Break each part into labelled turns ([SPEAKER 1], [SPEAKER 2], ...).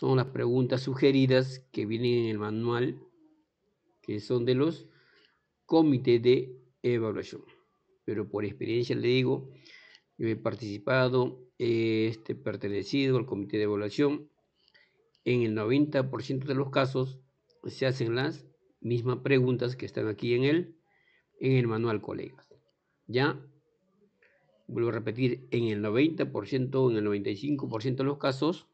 [SPEAKER 1] son las preguntas sugeridas que vienen en el manual, que son de los comités de evaluación. Pero por experiencia le digo, yo he participado, este, pertenecido al comité de evaluación. En el 90% de los casos se hacen las mismas preguntas que están aquí en el, en el manual, colegas. Ya, vuelvo a repetir, en el 90%, en el 95% de los casos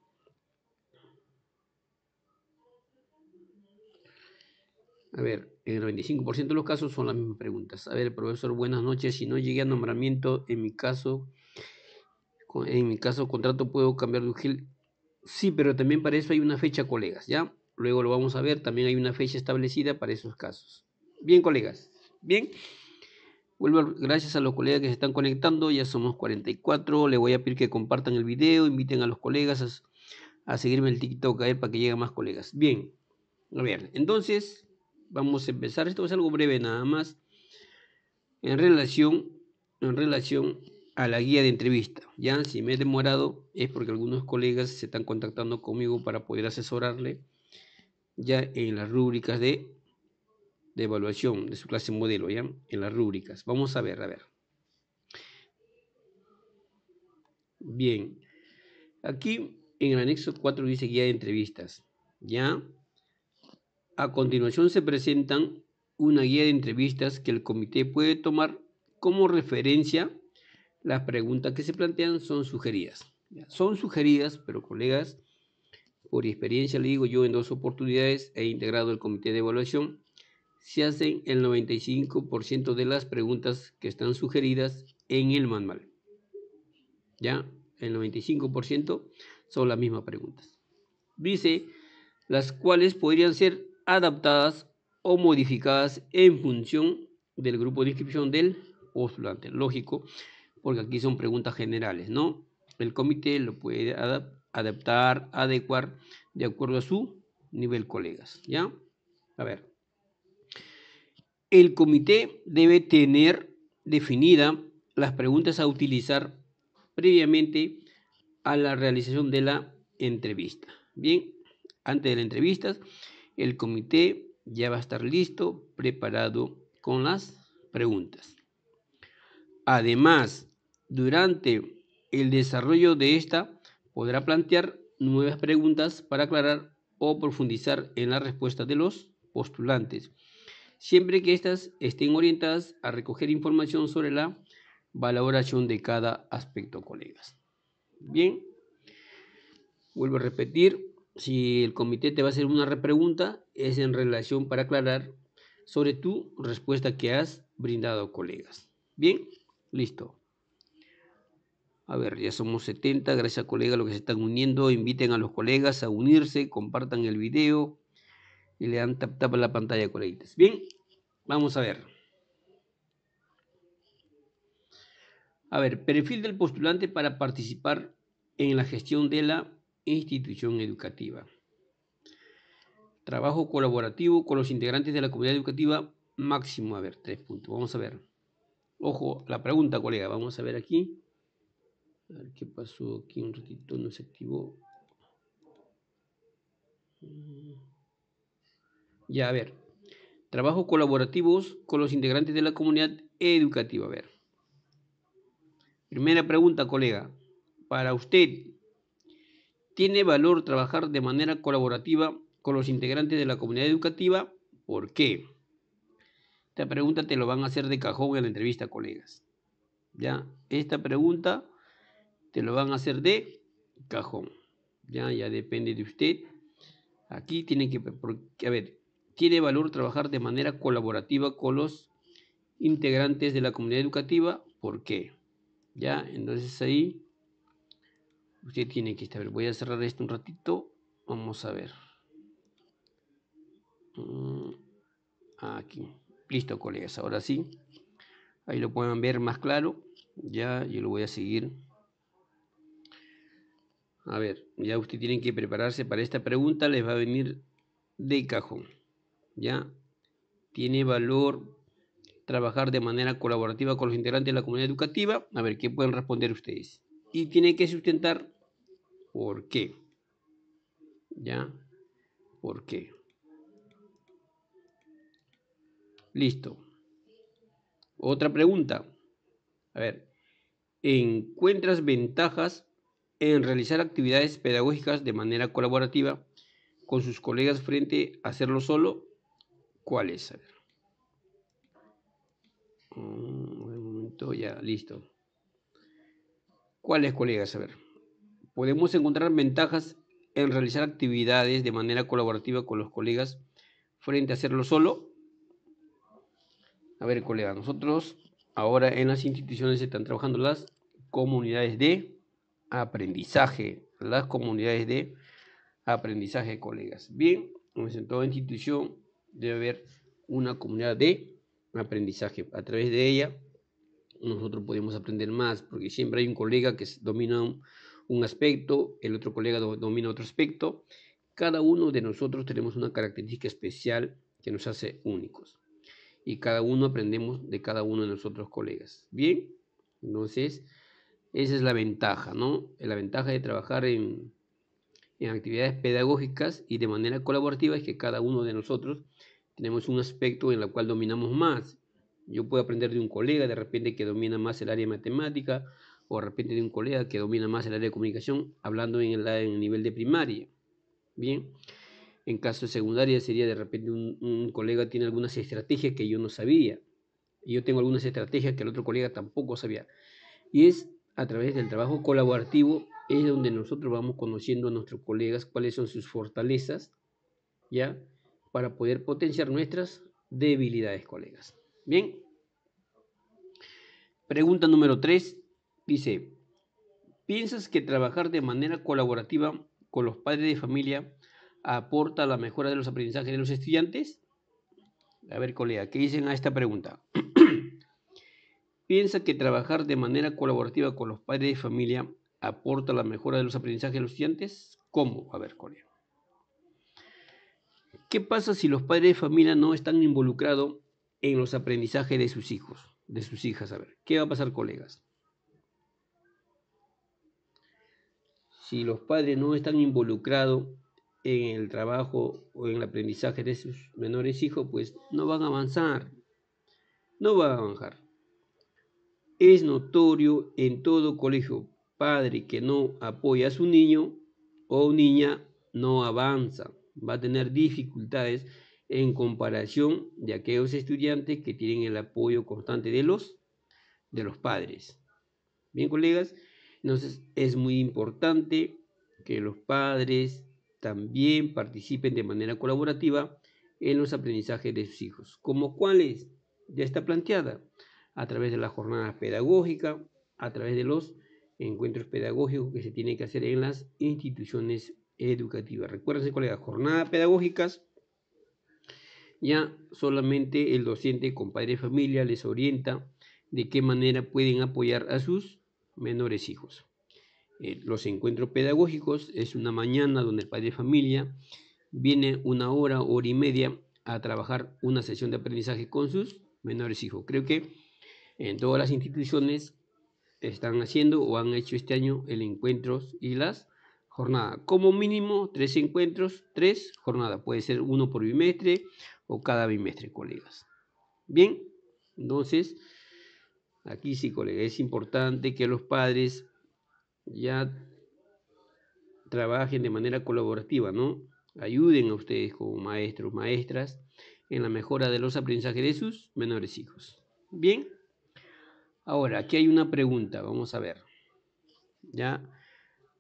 [SPEAKER 1] A ver, en el 95% de los casos son las mismas preguntas. A ver, profesor, buenas noches. Si no llegué a nombramiento, en mi caso, en mi caso, contrato puedo cambiar de UGIL. Sí, pero también para eso hay una fecha, colegas, ¿ya? Luego lo vamos a ver, también hay una fecha establecida para esos casos. Bien, colegas. Bien. Vuelvo, gracias a los colegas que se están conectando, ya somos 44. Le voy a pedir que compartan el video, inviten a los colegas a, seguirme el TikTok a para que lleguen más colegas. Bien, a ver, entonces, vamos a empezar. Esto es algo breve nada más en relación, en relación a la guía de entrevista. Ya, si me he demorado es porque algunos colegas se están contactando conmigo para poder asesorarle ya en las rúbricas de, de evaluación de su clase modelo, ya, en las rúbricas. Vamos a ver, a ver. Bien, aquí en el anexo 4 dice guía de entrevistas, ya, a continuación se presentan una guía de entrevistas que el comité puede tomar como referencia. Las preguntas que se plantean son sugeridas. Son sugeridas, pero colegas, por experiencia le digo yo, en dos oportunidades he integrado el comité de evaluación. Se hacen el 95% de las preguntas que están sugeridas en el manual. Ya, el 95% son las mismas preguntas. Dice las cuales podrían ser adaptadas o modificadas en función del grupo de inscripción del postulante. Lógico, porque aquí son preguntas generales, ¿no? El comité lo puede adaptar, adecuar de acuerdo a su nivel colegas, ¿ya? A ver. El comité debe tener definida las preguntas a utilizar previamente a la realización de la entrevista. Bien, antes de la entrevista el comité ya va a estar listo, preparado con las preguntas. Además, durante el desarrollo de esta, podrá plantear nuevas preguntas para aclarar o profundizar en la respuesta de los postulantes, siempre que éstas estén orientadas a recoger información sobre la valoración de cada aspecto, colegas. Bien, vuelvo a repetir, si el comité te va a hacer una repregunta, es en relación para aclarar sobre tu respuesta que has brindado, colegas. Bien, listo. A ver, ya somos 70. Gracias, colegas, los que se están uniendo. Inviten a los colegas a unirse, compartan el video y le dan tap tap a la pantalla, colegas. Bien, vamos a ver. A ver, perfil del postulante para participar en la gestión de la e institución educativa. Trabajo colaborativo con los integrantes de la comunidad educativa máximo. A ver, tres puntos. Vamos a ver. Ojo, la pregunta, colega. Vamos a ver aquí. A ver qué pasó aquí un ratito. No se activó. Mm. Ya, a ver. Trabajos colaborativos con los integrantes de la comunidad educativa. A ver. Primera pregunta, colega. Para usted, tiene valor trabajar de manera colaborativa con los integrantes de la comunidad educativa. ¿Por qué? Esta pregunta te lo van a hacer de cajón en la entrevista, colegas. Ya, esta pregunta te lo van a hacer de cajón. Ya, ya depende de usted. Aquí tiene que, a ver, tiene valor trabajar de manera colaborativa con los integrantes de la comunidad educativa. ¿Por qué? Ya, entonces ahí Usted tiene que estar. Voy a cerrar esto un ratito. Vamos a ver. Mm, aquí. Listo, colegas. Ahora sí. Ahí lo pueden ver más claro. Ya, yo lo voy a seguir. A ver, ya usted tienen que prepararse para esta pregunta. Les va a venir de cajón. Ya. Tiene valor trabajar de manera colaborativa con los integrantes de la comunidad educativa. A ver, ¿qué pueden responder ustedes? Y tiene que sustentar ¿Por qué? ¿Ya? ¿Por qué? Listo. Otra pregunta. A ver, ¿encuentras ventajas en realizar actividades pedagógicas de manera colaborativa con sus colegas frente a hacerlo solo? ¿Cuáles? A ver. Mm, un momento, ya, listo. ¿Cuáles colegas? A ver podemos encontrar ventajas en realizar actividades de manera colaborativa con los colegas frente a hacerlo solo. A ver, colega, nosotros ahora en las instituciones están trabajando las comunidades de aprendizaje, las comunidades de aprendizaje, colegas. Bien, como pues en toda institución debe haber una comunidad de aprendizaje. A través de ella nosotros podemos aprender más, porque siempre hay un colega que domina un un aspecto, el otro colega domina otro aspecto. Cada uno de nosotros tenemos una característica especial que nos hace únicos. Y cada uno aprendemos de cada uno de nosotros colegas. Bien, entonces esa es la ventaja, ¿no? La ventaja de trabajar en, actividades pedagógicas y de manera colaborativa es que cada uno de nosotros tenemos un aspecto en el cual dominamos más. Yo puedo aprender de un colega de repente que domina más el área matemática, o de repente de un colega que domina más el área de comunicación, hablando en el, nivel de primaria. Bien, en caso de secundaria sería de repente un, colega tiene algunas estrategias que yo no sabía, y yo tengo algunas estrategias que el otro colega tampoco sabía. Y es a través del trabajo colaborativo es donde nosotros vamos conociendo a nuestros colegas cuáles son sus fortalezas, ¿ya? Para poder potenciar nuestras debilidades, colegas. Bien. Pregunta número 3. Dice, ¿piensas que trabajar de manera colaborativa con los padres de familia aporta a la mejora de los aprendizajes de los estudiantes? A ver, colega, ¿qué dicen a esta pregunta? ¿Piensa que trabajar de manera colaborativa con los padres de familia aporta a la mejora de los aprendizajes de los estudiantes? ¿Cómo? A ver, colega. ¿Qué pasa si los padres de familia no están involucrados en los aprendizajes de sus hijos, de sus hijas? A ver, ¿qué va a pasar, colegas? si los padres no están involucrados en el trabajo o en el aprendizaje de sus menores hijos, pues no van a avanzar, no van a avanzar. Es notorio en todo colegio, padre que no apoya a su niño o niña no avanza, va a tener dificultades en comparación de aquellos estudiantes que tienen el apoyo constante de los, de los padres. Bien, colegas. Entonces es muy importante que los padres también participen de manera colaborativa en los aprendizajes de sus hijos, como cuáles ya está planteada a través de las jornadas pedagógicas, a través de los encuentros pedagógicos que se tienen que hacer en las instituciones educativas. Recuerden, colegas, jornadas pedagógicas, ya solamente el docente con padre de familia les orienta de qué manera pueden apoyar a sus menores hijos. Eh, los encuentros pedagógicos es una mañana donde el padre de familia viene una hora, hora y media a trabajar una sesión de aprendizaje con sus menores hijos. Creo que en todas las instituciones están haciendo o han hecho este año el encuentros y las jornadas. Como mínimo tres encuentros, tres jornadas. Puede ser uno por bimestre o cada bimestre, colegas. Bien, entonces Aquí sí, colega, es importante que los padres ya trabajen de manera colaborativa, ¿no? Ayuden a ustedes como maestros, maestras, en la mejora de los aprendizajes de sus menores hijos. Bien, ahora aquí hay una pregunta, vamos a ver. Ya,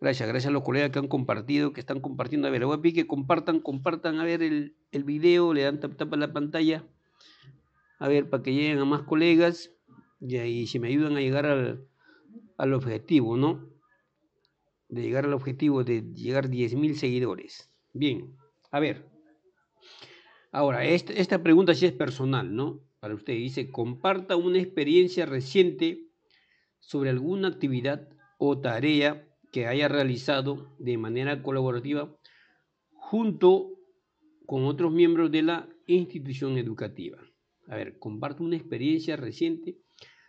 [SPEAKER 1] gracias, gracias a los colegas que han compartido, que están compartiendo. A ver, voy a pedir que compartan, compartan, a ver el, el video, le dan tap tap a la pantalla. A ver, para que lleguen a más colegas. Y si me ayudan a llegar al, objetivo, ¿no? De llegar al objetivo de llegar 10.000 seguidores. Bien, a ver. Ahora, esta, esta pregunta sí es personal, ¿no? Para usted dice, comparta una experiencia reciente sobre alguna actividad o tarea que haya realizado de manera colaborativa junto con otros miembros de la institución educativa. A ver, comparto una experiencia reciente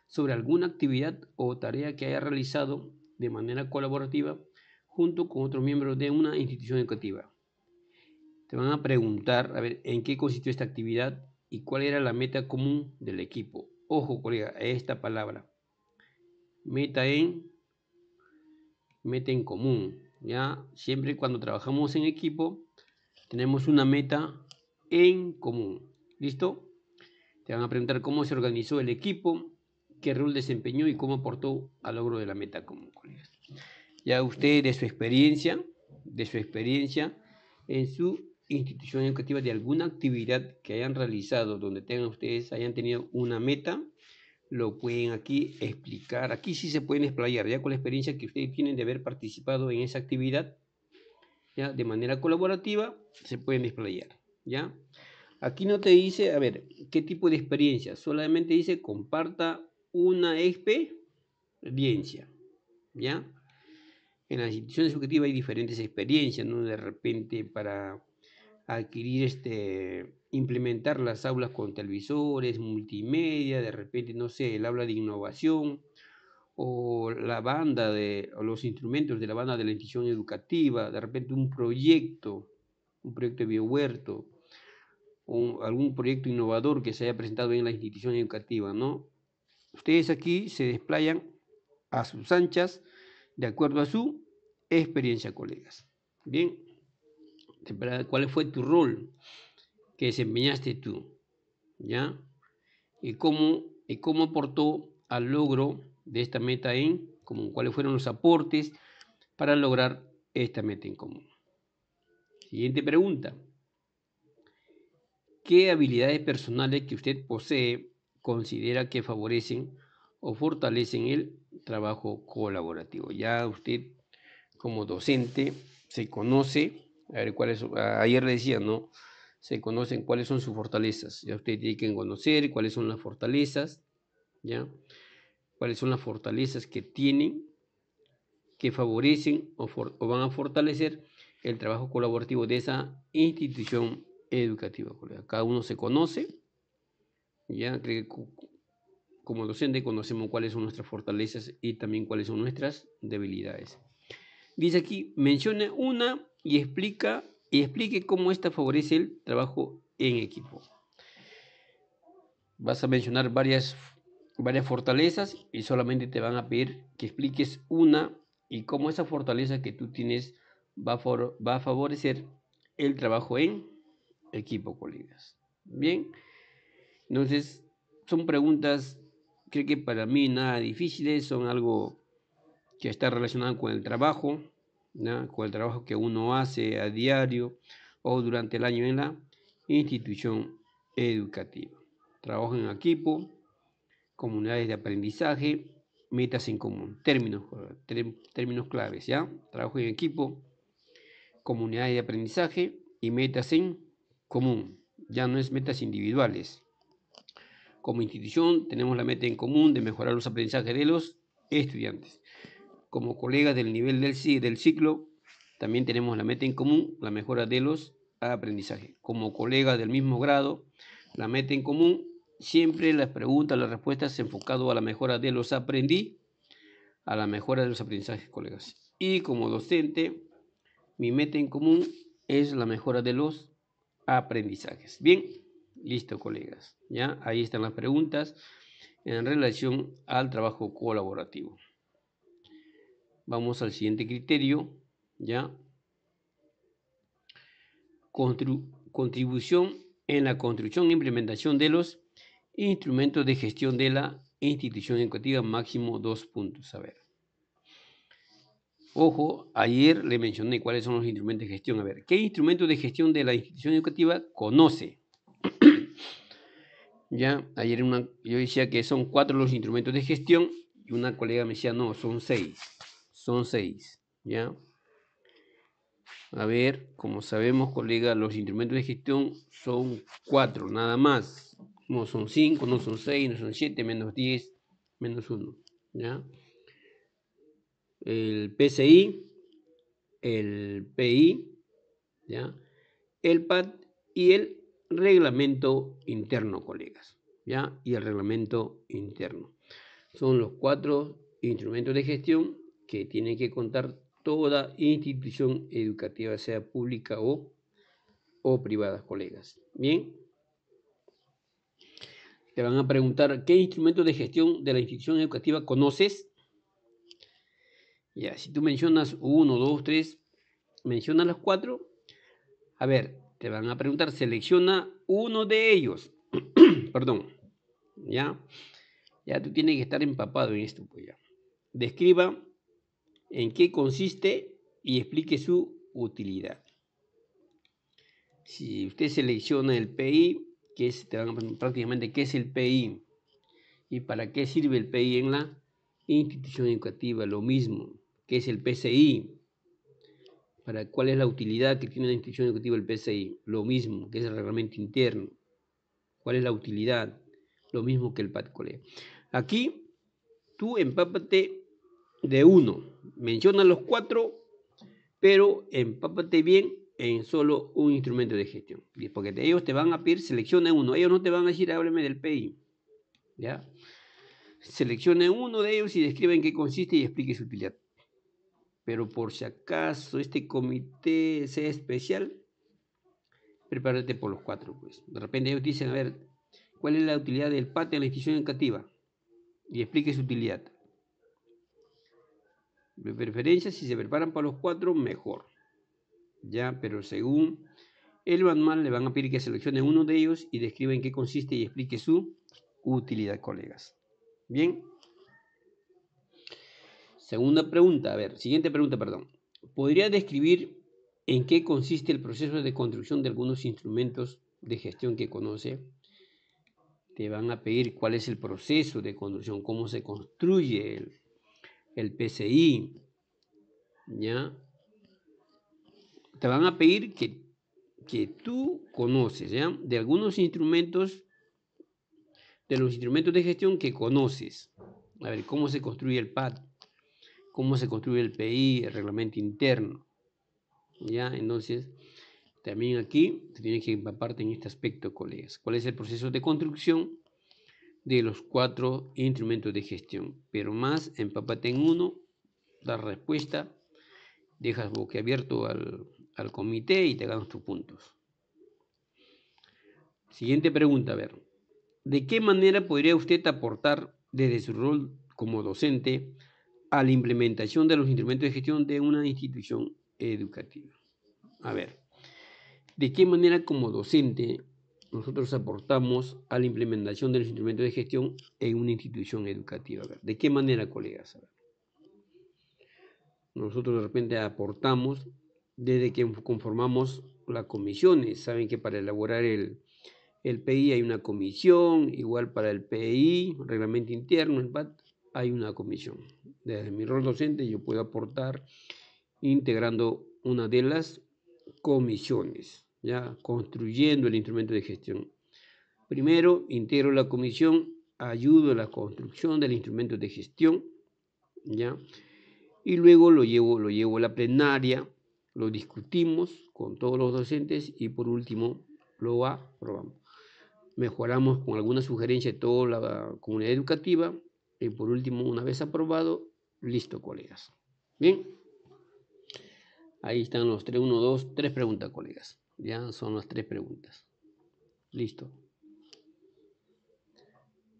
[SPEAKER 1] sobre alguna actividad o tarea que haya realizado de manera colaborativa junto con otros miembro de una institución educativa. Te van a preguntar a ver en qué consistió esta actividad y cuál era la meta común del equipo. Ojo, colega, esta palabra. Meta en meta en común, ya siempre cuando trabajamos en equipo tenemos una meta en común. ¿Listo? Te van a preguntar cómo se organizó el equipo, qué rol desempeñó y cómo aportó al logro de la meta como colegas. Ya ustedes de su experiencia, de su experiencia en su institución educativa, de alguna actividad que hayan realizado, donde tengan ustedes, hayan tenido una meta, lo pueden aquí explicar. Aquí sí se pueden explayar, ya con la experiencia que ustedes tienen de haber participado en esa actividad, ya de manera colaborativa, se pueden explayar, ¿ya? Aquí no te dice, a ver, qué tipo de experiencia, solamente dice comparta una e experiencia, ¿ya? En las instituciones educativas hay diferentes experiencias, ¿no? De repente para adquirir este implementar las aulas con televisores, multimedia, de repente, no sé, el aula de innovación o la banda de o los instrumentos de la banda de la institución educativa, de repente un proyecto, un proyecto de biohuerto, o algún proyecto innovador que se haya presentado en la institución educativa, ¿no? Ustedes aquí se desplayan a sus anchas de acuerdo a su experiencia, colegas. Bien, ¿cuál fue tu rol que desempeñaste tú? ¿Ya? ¿Y cómo, y cómo aportó al logro de esta meta en común? ¿Cuáles fueron los aportes para lograr esta meta en común? Siguiente pregunta. ¿Qué habilidades personales que usted posee considera que favorecen o fortalecen el trabajo colaborativo. Ya usted como docente se conoce, a ver cuáles, ah, ayer le decía, ¿no? Se conocen cuáles son sus fortalezas. Ya usted tiene que conocer cuáles son las fortalezas, ¿ya? Cuáles son las fortalezas que tienen, que favorecen o van a fortalecer el trabajo colaborativo de esa institución educativa. Cada uno se conoce ya que como docente conocemos cuáles son nuestras fortalezas y también cuáles son nuestras debilidades. Dice aquí, menciona una y explica y explique cómo esta favorece el trabajo en equipo. Vas a mencionar varias, varias fortalezas y solamente te van a pedir que expliques una y cómo esa fortaleza que tú tienes va va a favorecer el trabajo en equipo, colegas. Bien. Entonces, son preguntas, creo que para mí nada difíciles, son algo que está relacionado con el trabajo, con el trabajo que uno hace a diario o durante el año en la institución educativa. Trabajo en equipo, comunidades de aprendizaje, metas en común, términos, términos claves, ¿ya? Trabajo en equipo, comunidades de aprendizaje y metas en común. Ya no es metas individuales. Como institución tenemos la meta en común de mejorar los aprendizajes de los estudiantes. Como colegas del nivel del, ciclo, también tenemos la meta en común, la mejora de los aprendizajes. Como colegas del mismo grado, la meta en común, siempre las preguntas, las respuestas enfocado a la mejora de los aprendí, a la mejora de los aprendizajes, colegas. Y como docente, mi meta en común es la mejora de los aprendizajes. Bien. Listo, colegas. Ya, ahí están las preguntas en relación al trabajo colaborativo. Vamos al siguiente criterio, ya. Contribución en la construcción e implementación de los instrumentos de gestión de la institución educativa, máximo dos puntos. A ver. Ojo, ayer le mencioné cuáles son los instrumentos de gestión. A ver, ¿qué instrumentos de gestión de la institución educativa conoce? Ya, ayer yo decía que son cuatro los instrumentos de gestión y una colega me decía, no, son seis, son seis, ¿ya? A ver, como sabemos, colega, los instrumentos de gestión son cuatro, nada más. No son cinco, no son seis, no son siete, menos diez, menos uno, ¿ya? El PCI, el PI, ¿ya? El PAD y el reglamento interno, colegas. ¿ya? Y el reglamento interno. Son los cuatro instrumentos de gestión que tiene que contar toda institución educativa, sea pública o, o privada, colegas. Bien. Te van a preguntar, ¿qué instrumento de gestión de la institución educativa conoces? Ya, si tú mencionas uno, dos, tres, menciona los cuatro. A ver, te van a preguntar, selecciona uno de ellos. Perdón. ¿Ya? Ya tú tienes que estar empapado en esto, pues Describa en qué consiste y explique su utilidad. Si usted selecciona el PI, que te van a preguntar prácticamente qué es el PI y para qué sirve el PI en la institución educativa, lo mismo, qué es el PCI, para cuál es la utilidad que tiene la institución ejecutiva del PSI, lo mismo que es el reglamento interno, cuál es la utilidad, lo mismo que el PATCOLE. Aquí tú empápate de uno, menciona los cuatro, pero empápate bien en solo un instrumento de gestión, porque ellos te van a pedir selecciona uno, ellos no te van a decir hábleme del PI, ¿ya? Seleccione uno de ellos y describe en qué consiste y explique su utilidad. Pero por si acaso este comité sea especial, prepárate por los cuatro, pues. De repente ellos dicen, a ver, ¿cuál es la utilidad del PATE en la institución educativa? Y explique su utilidad. De preferencia, si se preparan para los cuatro, mejor. Ya, pero según el Batman, le van a pedir que seleccione uno de ellos y describa en qué consiste y explique su utilidad, colegas. Bien. Segunda pregunta, a ver, siguiente pregunta, perdón. ¿Podría describir en qué consiste el proceso de construcción de algunos instrumentos de gestión que conoce? Te van a pedir cuál es el proceso de construcción, cómo se construye el, PCI. ¿Ya? Te van a pedir que, que tú conoces, ¿ya? De algunos instrumentos, de los instrumentos de gestión que conoces. A ver, cómo se construye el PAD cómo se construye el PI, el reglamento interno. ¿Ya? Entonces, también aquí se tiene que empaparte en este aspecto, colegas. ¿Cuál es el proceso de construcción de los cuatro instrumentos de gestión? Pero más, empapate en uno, da respuesta, dejas boque al, al comité y te ganas tus puntos. Siguiente pregunta, a ver. ¿De qué manera podría usted aportar desde su rol como docente a la implementación de los instrumentos de gestión de una institución educativa. A ver, ¿de qué manera como docente nosotros aportamos a la implementación de los instrumentos de gestión en una institución educativa? ¿De qué manera, colegas? nosotros de repente aportamos desde que conformamos las comisiones. Saben que para elaborar el, el PI hay una comisión, igual para el PI, reglamento interno, el PAT, hay una comisión desde mi rol docente yo puedo aportar integrando una de las comisiones, ya construyendo el instrumento de gestión. Primero, integro la comisión, ayudo a la construcción del instrumento de gestión, ya, y luego lo llevo, lo llevo a la plenaria, lo discutimos con todos los docentes y por último lo aprobamos. Mejoramos con alguna sugerencia de toda la comunidad educativa y por último, una vez aprobado, Listo, colegas. Bien. Ahí están los tres, uno, dos, tres preguntas, colegas. Ya son las tres preguntas. Listo.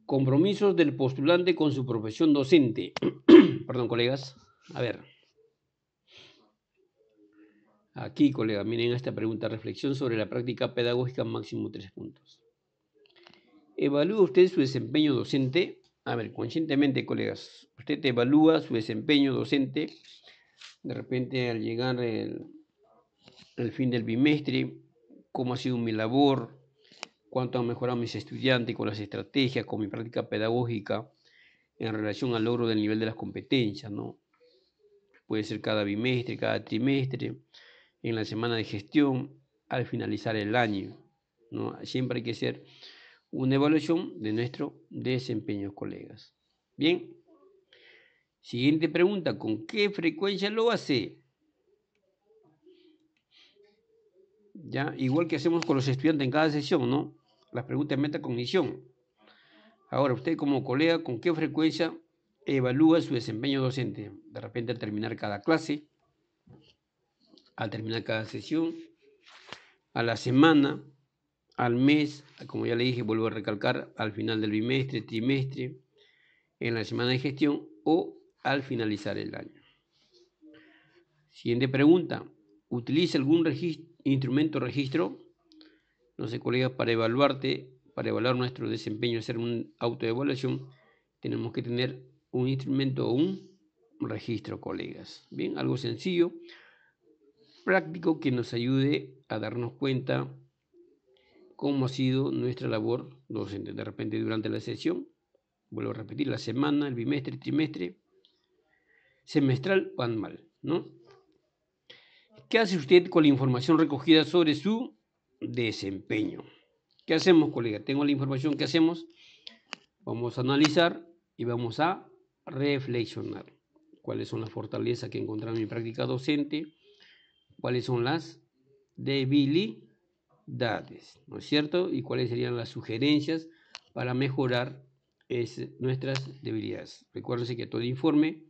[SPEAKER 1] Compromisos del postulante con su profesión docente. Perdón, colegas. A ver. Aquí, colegas, miren esta pregunta. Reflexión sobre la práctica pedagógica, máximo tres puntos. ¿Evalúa usted su desempeño docente? A ver, conscientemente, colegas, usted evalúa su desempeño docente, de repente al llegar el, fin del bimestre, cómo ha sido mi labor, cuánto han mejorado mis estudiantes con las estrategias, con mi práctica pedagógica en relación al logro del nivel de las competencias, ¿no? Puede ser cada bimestre, cada trimestre, en la semana de gestión, al finalizar el año, ¿no? Siempre hay que hacer una evaluación de nuestro desempeño, colegas. Bien. Siguiente pregunta, ¿con qué frecuencia lo hace? ¿Ya? Igual que hacemos con los estudiantes en cada sesión, ¿no? Las preguntas de metacognición. Ahora, usted como colega, ¿con qué frecuencia evalúa su desempeño docente? De repente al terminar cada clase, al terminar cada sesión, a la semana, al mes, como ya le dije, vuelvo a recalcar, al final del bimestre, trimestre, en la semana de gestión o al finalizar el año. Siguiente pregunta. ¿Utiliza algún instrumento registro? No sé, colegas, para evaluarte, para evaluar nuestro desempeño, hacer una autoevaluación, tenemos que tener un instrumento o un registro, colegas. Bien, algo sencillo, práctico que nos ayude a darnos cuenta cómo ha sido nuestra labor docente. De repente durante la sesión, vuelvo a repetir, la semana, el bimestre, el trimestre, semestral o anual. ¿no? ¿Qué hace usted con la información recogida sobre su desempeño? ¿Qué hacemos, colega? Tengo la información que hacemos. Vamos a analizar y vamos a reflexionar. ¿Cuáles son las fortalezas que encontré en mi práctica docente? ¿Cuáles son las debilidades? ¿No es cierto? ¿Y cuáles serían las sugerencias para mejorar nuestras debilidades? Recuérdense que todo informe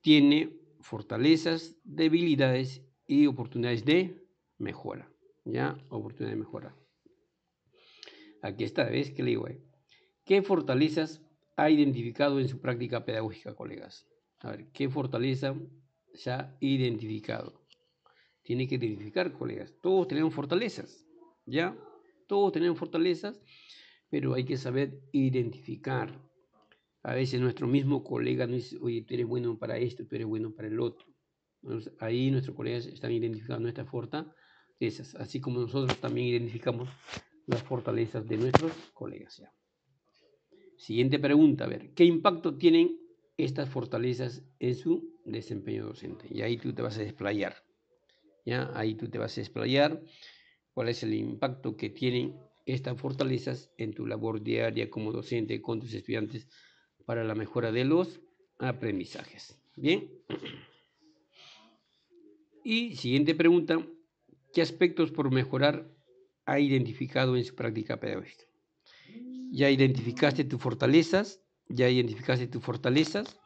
[SPEAKER 1] tiene fortalezas, debilidades y oportunidades de mejora. ¿Ya? Oportunidad de mejora. Aquí está, ¿ves? ¿Qué le digo? Eh? ¿Qué fortalezas ha identificado en su práctica pedagógica, colegas? A ver, ¿qué fortaleza se ha identificado? Tiene que identificar, colegas. Todos tenemos fortalezas, ¿ya? Todos tenemos fortalezas, pero hay que saber identificar a veces nuestro mismo colega nos dice, oye, tú eres bueno para esto, tú eres bueno para el otro. ahí nuestros colegas están identificando nuestras fortalezas, así como nosotros también identificamos las fortalezas de nuestros colegas. Siguiente pregunta, a ver, ¿qué impacto tienen estas fortalezas en su desempeño docente? Y ahí tú te vas a desplayar. ¿ya? Ahí tú te vas a desplayar cuál es el impacto que tienen estas fortalezas en tu labor diaria como docente con tus estudiantes para la mejora de los aprendizajes. Bien. Y siguiente pregunta, ¿qué aspectos por mejorar ha identificado en su práctica pedagógica? Ya identificaste tus fortalezas, ya identificaste tus fortalezas,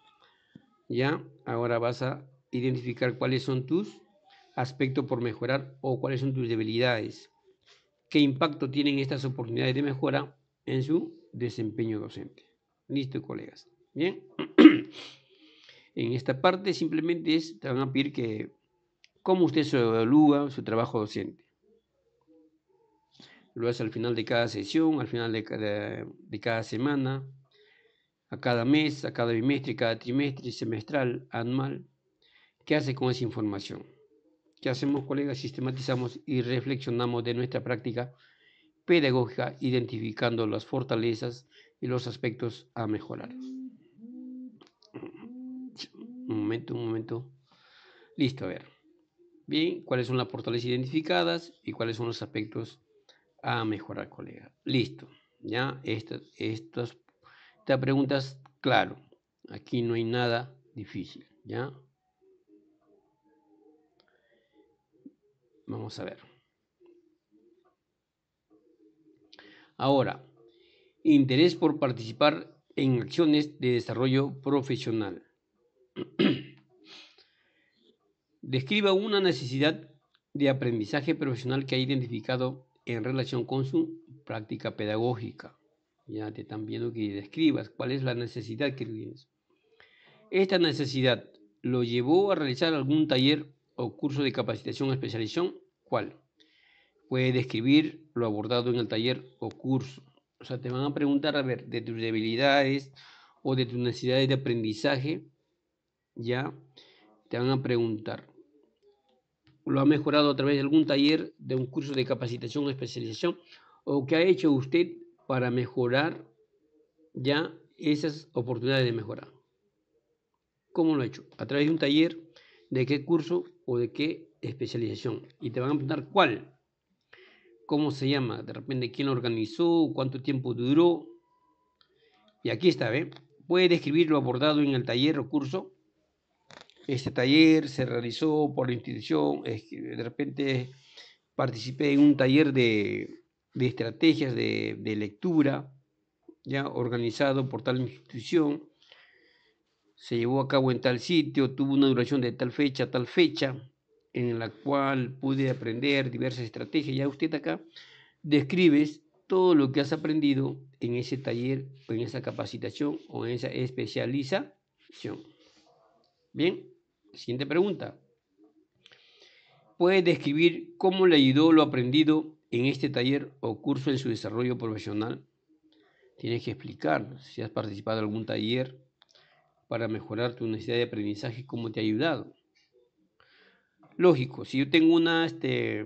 [SPEAKER 1] ya ahora vas a identificar cuáles son tus aspectos por mejorar o cuáles son tus debilidades. ¿Qué impacto tienen estas oportunidades de mejora en su desempeño docente? Listo, colegas. Bien. en esta parte simplemente es, te van a pedir que, cómo usted se evalúa su trabajo docente. Lo hace al final de cada sesión, al final de cada, de cada semana, a cada mes, a cada bimestre, cada trimestre, semestral, anual. ¿Qué hace con esa información? ¿Qué hacemos, colegas? Sistematizamos y reflexionamos de nuestra práctica pedagógica, identificando las fortalezas, y los aspectos a mejorar. Un momento, un momento. Listo, a ver. Bien, cuáles son las portales identificadas y cuáles son los aspectos a mejorar, colega. Listo. Ya, estas, estas, preguntas, claro, aquí no hay nada difícil. Ya. Vamos a ver. Ahora, Interés por participar en acciones de desarrollo profesional. Describa una necesidad de aprendizaje profesional que ha identificado en relación con su práctica pedagógica. Ya te están viendo que describas cuál es la necesidad que tienes. Esta necesidad lo llevó a realizar algún taller o curso de capacitación o especialización. ¿Cuál? Puede describir lo abordado en el taller o curso. O sea, te van a preguntar, a ver, de tus debilidades o de tus necesidades de aprendizaje, ya te van a preguntar. ¿Lo ha mejorado a través de algún taller, de un curso de capacitación o especialización? ¿O qué ha hecho usted para mejorar ya esas oportunidades de mejora? ¿Cómo lo ha hecho? ¿A través de un taller? ¿De qué curso o de qué especialización? Y te van a preguntar cuál cómo se llama, de repente quién lo organizó, cuánto tiempo duró. Y aquí está, ¿ve? Puede describir lo abordado en el taller o curso. Este taller se realizó por la institución, de repente participé en un taller de, de estrategias de, de lectura, ya organizado por tal institución se llevó a cabo en tal sitio, tuvo una duración de tal fecha tal fecha en la cual pude aprender diversas estrategias. Ya usted acá describes todo lo que has aprendido en ese taller, o en esa capacitación o en esa especialización. Bien, siguiente pregunta. ¿Puede describir cómo le ayudó lo aprendido en este taller o curso en su desarrollo profesional? Tienes que explicar si has participado en algún taller para mejorar tu necesidad de aprendizaje, cómo te ha ayudado. Lógico, si yo tengo una este,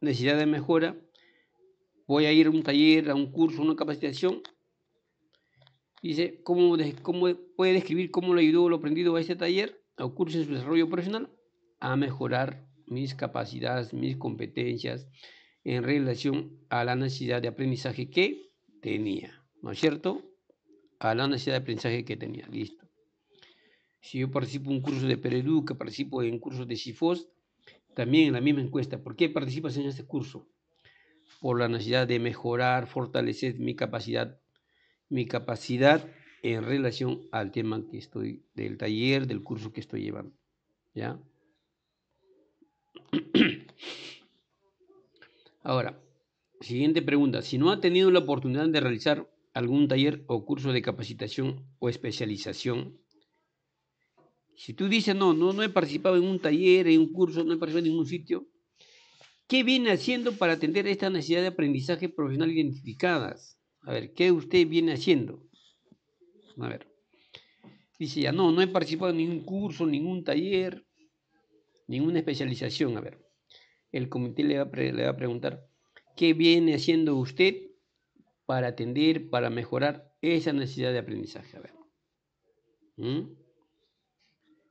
[SPEAKER 1] necesidad de mejora, voy a ir a un taller, a un curso, a una capacitación. Dice, ¿cómo, cómo puede describir cómo le ayudó lo aprendido a este taller un curso de su desarrollo profesional a mejorar mis capacidades, mis competencias en relación a la necesidad de aprendizaje que tenía? ¿No es cierto? A la necesidad de aprendizaje que tenía. Listo. Si yo participo en un curso de que participo en cursos de CIFOS, también en la misma encuesta, ¿por qué participas en este curso? Por la necesidad de mejorar, fortalecer mi capacidad, mi capacidad en relación al tema que estoy, del taller, del curso que estoy llevando. ¿Ya? Ahora, siguiente pregunta. Si no ha tenido la oportunidad de realizar algún taller o curso de capacitación o especialización, si tú dices, no, no, no he participado en un taller, en un curso, no he participado en ningún sitio, ¿qué viene haciendo para atender esta necesidad de aprendizaje profesional identificadas? A ver, ¿qué usted viene haciendo? A ver. Dice ya, no, no he participado en ningún curso, ningún taller, ninguna especialización. A ver, el comité le va, le va a preguntar, ¿qué viene haciendo usted para atender, para mejorar esa necesidad de aprendizaje? A ver.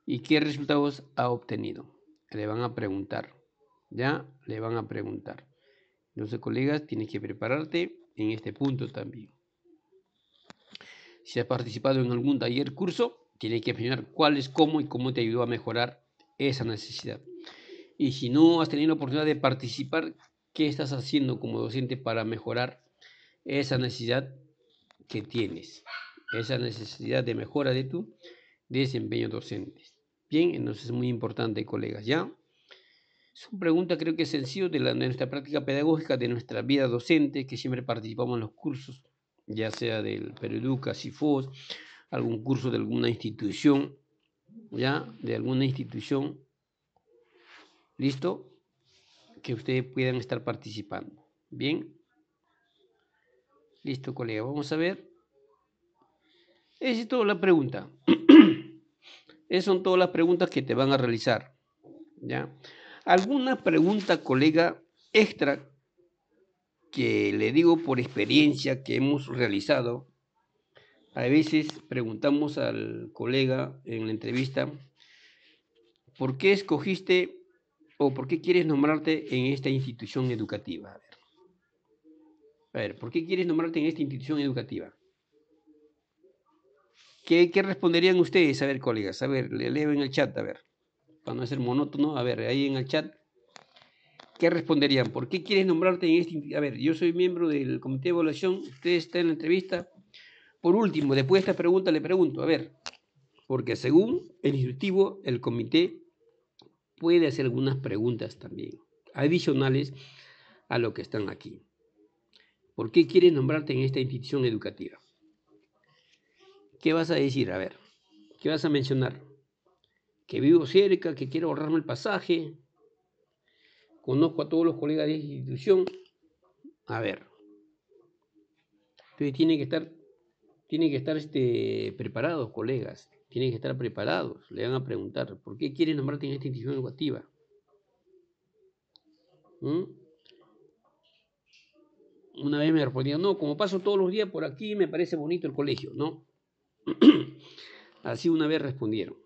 [SPEAKER 1] ¿Y qué resultados ha obtenido? Le van a preguntar. Ya le van a preguntar. Entonces, colegas, tienes que prepararte en este punto también. Si has participado en algún taller, curso, tienes que mencionar cuál es, cómo y cómo te ayudó a mejorar esa necesidad. Y si no has tenido la oportunidad de participar, ¿qué estás haciendo como docente para mejorar esa necesidad que tienes? Esa necesidad de mejora de tu desempeño docente. Bien, entonces es muy importante, colegas, ¿ya? Es una pregunta creo que es sencillo de, nuestra práctica pedagógica, de nuestra vida docente, que siempre participamos en los cursos, ya sea del si CIFOS, algún curso de alguna institución, ¿ya? De alguna institución, ¿listo? Que ustedes puedan estar participando, ¿bien? Listo, colega, vamos a ver. Esa es toda la pregunta. Esas son todas las preguntas que te van a realizar. ¿ya? ¿Alguna pregunta, colega, extra que le digo por experiencia que hemos realizado? A veces preguntamos al colega en la entrevista, ¿por qué escogiste o por qué quieres nombrarte en esta institución educativa? A ver, a ver ¿por qué quieres nombrarte en esta institución educativa? ¿Qué, responderían ustedes? A ver, colegas, a ver, le leo en el chat, a ver, para no ser monótono, a ver, ahí en el chat, ¿qué responderían? ¿Por qué quieres nombrarte en este? A ver, yo soy miembro del comité de evaluación, usted está en la entrevista. Por último, después de esta pregunta le pregunto, a ver, porque según el instructivo, el comité puede hacer algunas preguntas también, adicionales a lo que están aquí. ¿Por qué quieres nombrarte en esta institución educativa? ¿Qué vas a decir? A ver, ¿qué vas a mencionar? Que vivo cerca, que quiero ahorrarme el pasaje, conozco a todos los colegas de esta institución. A ver, entonces tienen que estar, que estar este, preparados, colegas, tienen que estar preparados. Le van a preguntar, ¿por qué quieren nombrarte en esta institución educativa? ¿Mm? Una vez me respondieron, no, como paso todos los días por aquí, me parece bonito el colegio, ¿no? Así una vez respondieron.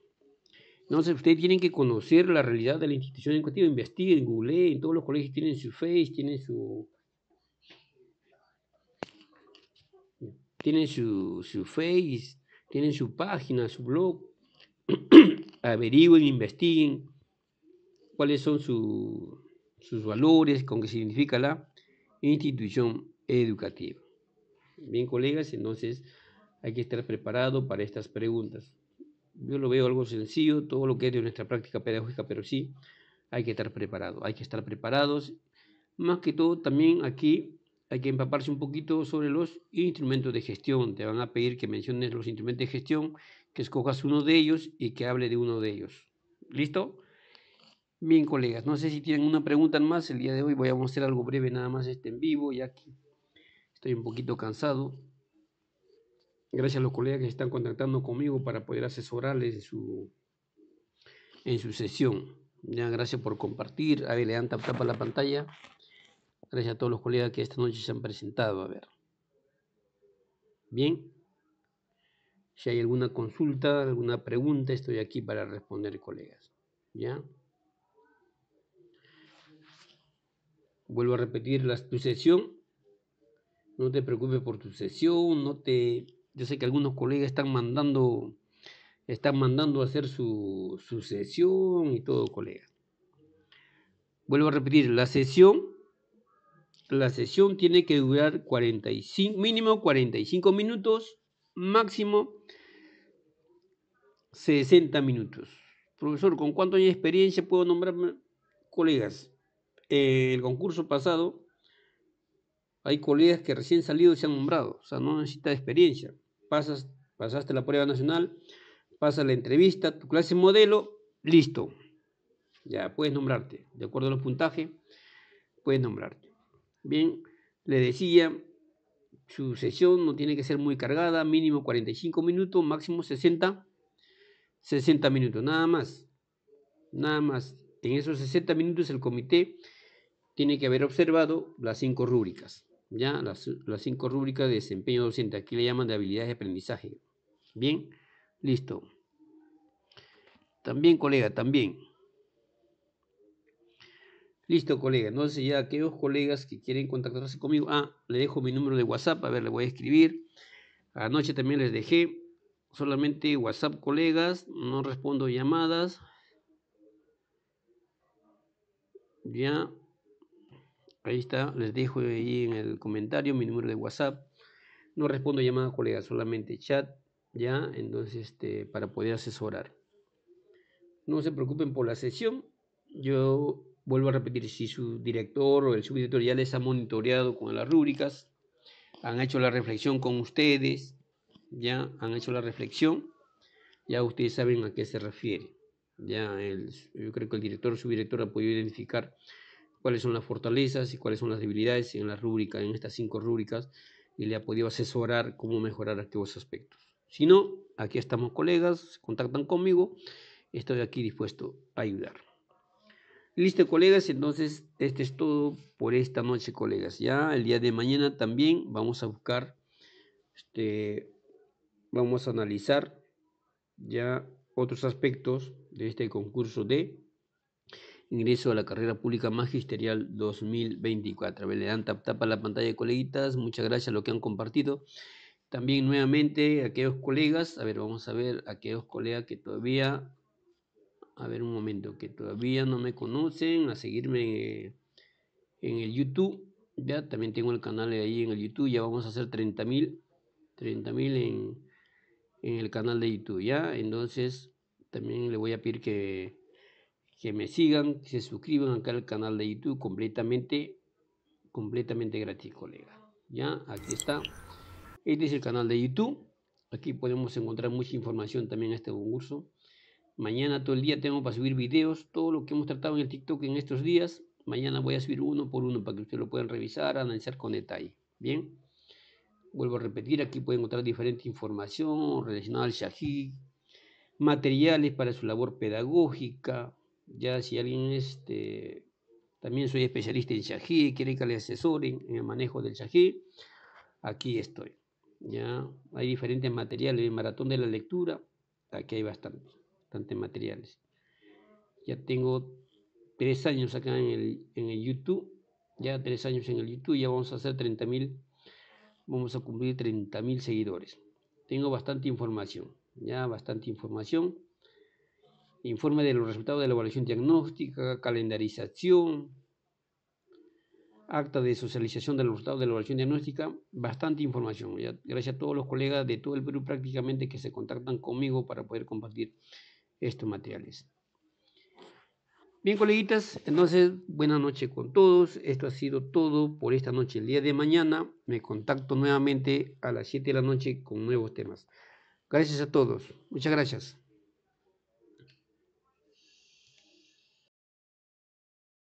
[SPEAKER 1] Entonces, ustedes tienen que conocer la realidad de la institución educativa, investiguen, googleen, todos los colegios tienen su Face, tienen su. Tienen su, Face, tienen su página, su blog. Averigüen, investiguen cuáles son sus valores, con qué significa la institución educativa. Bien, colegas, entonces. Hay que estar preparado para estas preguntas. Yo lo veo algo sencillo, todo lo que es de nuestra práctica pedagógica, pero sí hay que estar preparado, hay que estar preparados. Más que todo, también aquí hay que empaparse un poquito sobre los instrumentos de gestión. Te van a pedir que menciones los instrumentos de gestión, que escojas uno de ellos y que hable de uno de ellos. ¿Listo? Bien, colegas, no sé si tienen una pregunta más. El día de hoy voy a mostrar algo breve nada más este en vivo, ya que estoy un poquito cansado. Gracias a los colegas que se están contactando conmigo para poder asesorarles en su, en su sesión. Ya, gracias por compartir. A ver, le dan tap, la pantalla. Gracias a todos los colegas que esta noche se han presentado. A ver. Bien. Si hay alguna consulta, alguna pregunta, estoy aquí para responder, colegas. ¿Ya? Vuelvo a repetir la, tu sesión. No te preocupes por tu sesión, no te yo sé que algunos colegas están mandando, están mandando a hacer su, sesión y todo, colega. Vuelvo a repetir, la sesión, la sesión tiene que durar 45, mínimo 45 minutos, máximo 60 minutos. Profesor, ¿con cuánto años de experiencia puedo nombrarme? colegas? Eh, el concurso pasado hay colegas que recién salidos se han nombrado, o sea, no necesita experiencia. Pasas, pasaste la prueba nacional, pasas la entrevista, tu clase modelo, listo. Ya puedes nombrarte, de acuerdo a los puntajes, puedes nombrarte. Bien, le decía, su sesión no tiene que ser muy cargada, mínimo 45 minutos, máximo 60, 60 minutos, nada más. Nada más. En esos 60 minutos el comité tiene que haber observado las cinco rúbricas ya las, cinco rúbricas de desempeño docente, aquí le llaman de habilidades de aprendizaje. Bien, listo. También, colega, también. Listo, colega. Entonces ya aquellos colegas que quieren contactarse conmigo, ah, le dejo mi número de WhatsApp, a ver, le voy a escribir. Anoche también les dejé solamente WhatsApp, colegas, no respondo llamadas. Ya, Ahí está, les dejo ahí en el comentario mi número de WhatsApp. No respondo llamadas, colegas, solamente chat, ¿ya? Entonces, este, para poder asesorar. No se preocupen por la sesión. Yo vuelvo a repetir, si su director o el subdirector ya les ha monitoreado con las rúbricas, han hecho la reflexión con ustedes, ya han hecho la reflexión, ya ustedes saben a qué se refiere. Ya yo creo que el director o subdirector ha podido identificar cuáles son las fortalezas y cuáles son las debilidades en la rúbrica, en estas cinco rúbricas, y le ha podido asesorar cómo mejorar aquellos aspectos. Si no, aquí estamos colegas, contactan conmigo, estoy aquí dispuesto a ayudar. Listo, colegas, entonces este es todo por esta noche, colegas. Ya el día de mañana también vamos a buscar, este, vamos a analizar ya otros aspectos de este concurso de ingreso a la carrera pública magisterial 2024. Le dan tap tap a la pantalla, coleguitas. Muchas gracias a los que han compartido. También nuevamente aquellos colegas, a ver, vamos a ver a aquellos colegas que todavía, a ver un momento, que todavía no me conocen, a seguirme en el YouTube. Ya también tengo el canal ahí en el YouTube, ya vamos a hacer 30 mil, 30 mil en el canal de YouTube, ya. Entonces, también le voy a pedir que que me sigan, que se suscriban acá al canal de YouTube completamente, completamente gratis, colega. Ya, aquí está. Este es el canal de YouTube. Aquí podemos encontrar mucha información también en este concurso. Mañana todo el día tengo para subir videos, todo lo que hemos tratado en el TikTok en estos días. Mañana voy a subir uno por uno para que ustedes lo puedan revisar, analizar con detalle. Bien. Vuelvo a repetir, aquí pueden encontrar diferente información relacionada al Shahid, materiales para su labor pedagógica, ya si alguien este, también soy especialista en Shahi, quiere que le asesoren en el manejo del Shahi, aquí estoy. Ya hay diferentes materiales, el maratón de la lectura, aquí hay bastantes, bastantes materiales. Ya tengo tres años acá en el, en el YouTube, ya tres años en el YouTube, ya vamos a hacer 30 mil, vamos a cumplir 30.000 seguidores. Tengo bastante información, ya bastante información informe de los resultados de la evaluación diagnóstica, calendarización, acta de socialización de los resultados de la evaluación diagnóstica, bastante información. gracias a todos los colegas de todo el Perú prácticamente que se contactan conmigo para poder compartir estos materiales. Bien, coleguitas, entonces, buenas noches con todos. Esto ha sido todo por esta noche. El día de mañana me contacto nuevamente a las 7 de la noche con nuevos temas. Gracias a todos. Muchas gracias.